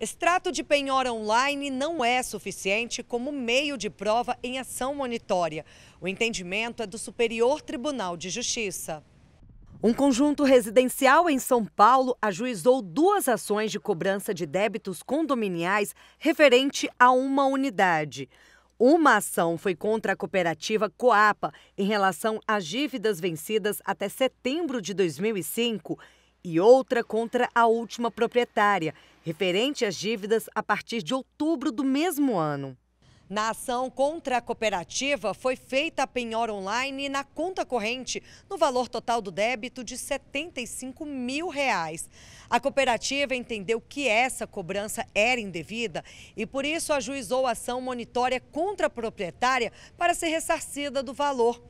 Extrato de penhora online não é suficiente como meio de prova em ação monitória. O entendimento é do Superior Tribunal de Justiça. Um conjunto residencial em São Paulo ajuizou duas ações de cobrança de débitos condominiais referente a uma unidade. Uma ação foi contra a cooperativa Coapa em relação às dívidas vencidas até setembro de 2005 e outra contra a última proprietária, referente às dívidas a partir de outubro do mesmo ano. Na ação contra a cooperativa, foi feita a penhora online na conta corrente, no valor total do débito de R$ 75 mil. Reais. A cooperativa entendeu que essa cobrança era indevida e, por isso, ajuizou a ação monitória contra a proprietária para ser ressarcida do valor.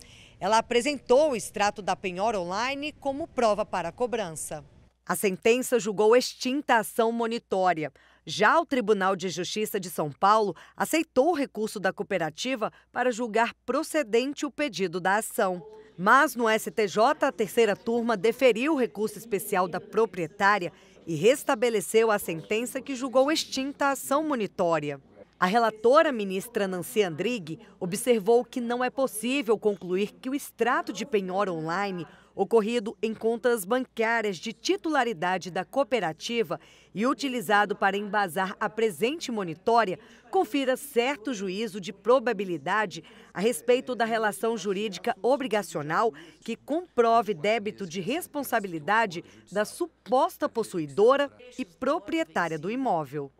Ela apresentou o extrato da penhora online como prova para a cobrança. A sentença julgou extinta a ação monitória. Já o Tribunal de Justiça de São Paulo aceitou o recurso da cooperativa para julgar procedente o pedido da ação. Mas no STJ, a terceira turma deferiu o recurso especial da proprietária e restabeleceu a sentença que julgou extinta a ação monitória. A relatora ministra Nancy Andrighi observou que não é possível concluir que o extrato de penhora online ocorrido em contas bancárias de titularidade da cooperativa e utilizado para embasar a presente monitória confira certo juízo de probabilidade a respeito da relação jurídica obrigacional que comprove débito de responsabilidade da suposta possuidora e proprietária do imóvel.